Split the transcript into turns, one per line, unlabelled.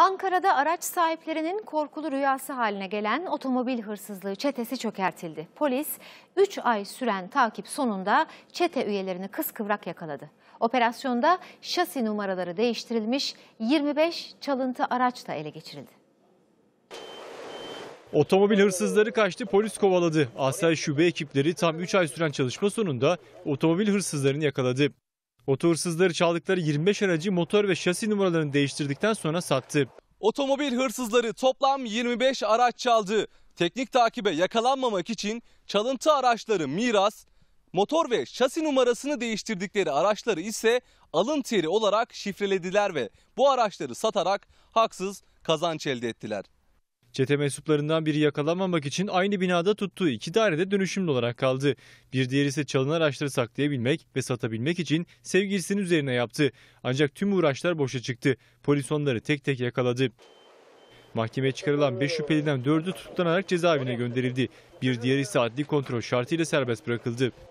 Ankara'da araç sahiplerinin korkulu rüyası haline gelen otomobil hırsızlığı çetesi çökertildi. Polis 3 ay süren takip sonunda çete üyelerini kıskıvrak yakaladı. Operasyonda şasi numaraları değiştirilmiş 25 çalıntı araç da ele geçirildi.
Otomobil hırsızları kaçtı, polis kovaladı. Asel şube ekipleri tam 3 ay süren çalışma sonunda otomobil hırsızlarını yakaladı. Otursuzları çaldıkları 25 aracı motor ve şasi numaralarını değiştirdikten sonra sattı.
Otomobil hırsızları toplam 25 araç çaldı. Teknik takibe yakalanmamak için çalıntı araçları miras, motor ve şasi numarasını değiştirdikleri araçları ise alın teri olarak şifrelediler ve bu araçları satarak haksız kazanç elde ettiler.
Çete mensuplarından
biri yakalanmamak
için aynı binada tuttuğu iki dairede dönüşümlü olarak kaldı. Bir diğeri ise çalın araçları saklayabilmek ve satabilmek için sevgilisinin üzerine yaptı. Ancak tüm uğraşlar boşa çıktı. Polis onları tek tek yakaladı. Mahkemeye çıkarılan 5 şüpheliden 4'ü tutuklanarak cezaevine gönderildi. Bir diğeri ise adli kontrol şartıyla serbest bırakıldı.